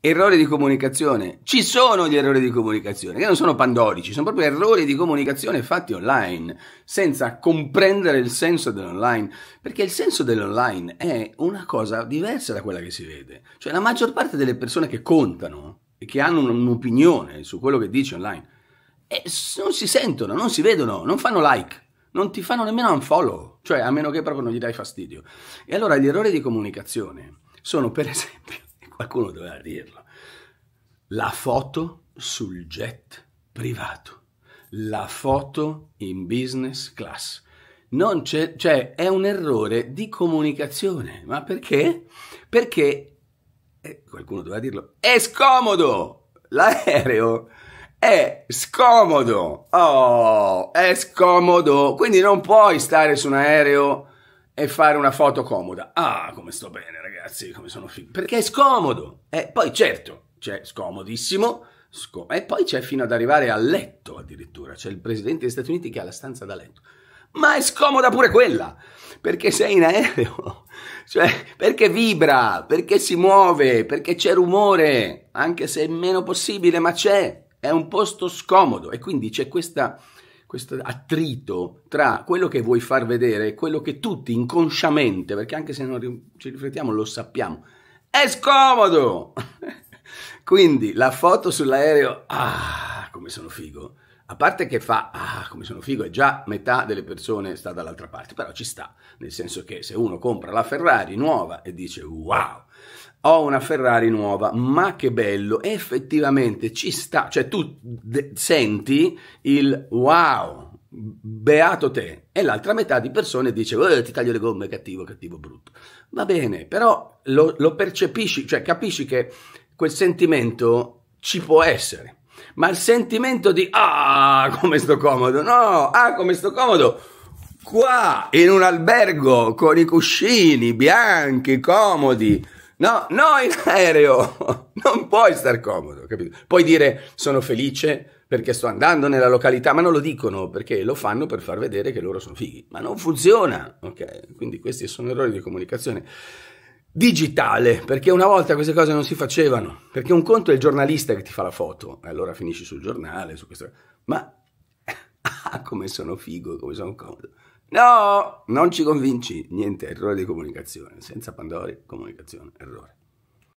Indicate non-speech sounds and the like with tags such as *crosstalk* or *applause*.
Errori di comunicazione. Ci sono gli errori di comunicazione, che non sono pandorici, sono proprio errori di comunicazione fatti online, senza comprendere il senso dell'online, perché il senso dell'online è una cosa diversa da quella che si vede. Cioè la maggior parte delle persone che contano e che hanno un'opinione su quello che dici online, eh, non si sentono, non si vedono, non fanno like, non ti fanno nemmeno un follow, cioè a meno che proprio non gli dai fastidio. E allora gli errori di comunicazione sono per *laughs* esempio qualcuno doveva dirlo. La foto sul jet privato, la foto in business class. Non c'è, cioè è un errore di comunicazione. Ma perché? Perché, eh, qualcuno doveva dirlo, è scomodo! L'aereo è scomodo! Oh, è scomodo! Quindi non puoi stare su un aereo e fare una foto comoda. Ah, come sto bene, ragazzi, come sono figo. Perché è scomodo. E poi certo, c'è scomodissimo, scom- e poi c'è fino ad arrivare a letto addirittura. C'è il presidente degli Stati Uniti che ha la stanza da letto. Ma è scomoda pure quella, perché sei in aereo, *laughs* cioè perché vibra, perché si muove, perché c'è rumore, anche se è meno possibile, ma c'è. È un posto scomodo e quindi c'è questa questo attrito tra quello che vuoi far vedere e quello che tutti inconsciamente, perché anche se non ci riflettiamo lo sappiamo, è scomodo. *laughs* Quindi la foto sull'aereo, ah, come sono figo a parte che fa, ah, come sono figo, è già metà delle persone sta dall'altra parte, però ci sta, nel senso che se uno compra la Ferrari nuova e dice, wow, ho una Ferrari nuova, ma che bello, effettivamente ci sta, cioè tu de- senti il wow, beato te, e l'altra metà di persone dice, oh, ti taglio le gomme, cattivo, cattivo, brutto. Va bene, però lo, lo percepisci, cioè capisci che quel sentimento ci può essere ma il sentimento di ah come sto comodo, no, ah come sto comodo, qua in un albergo con i cuscini bianchi, comodi, no, no in aereo, *laughs* non puoi star comodo, capito? Puoi dire sono felice perché sto andando nella località, ma non lo dicono perché lo fanno per far vedere che loro sono fighi, ma non funziona, ok? Quindi questi sono errori di comunicazione digitale, perché una volta queste cose non si facevano, perché un conto è il giornalista che ti fa la foto, e allora finisci sul giornale, su questo, ma *laughs* ah, come sono figo, come sono comodo. No, non ci convinci, niente, errore di comunicazione, senza Pandori, comunicazione, errore.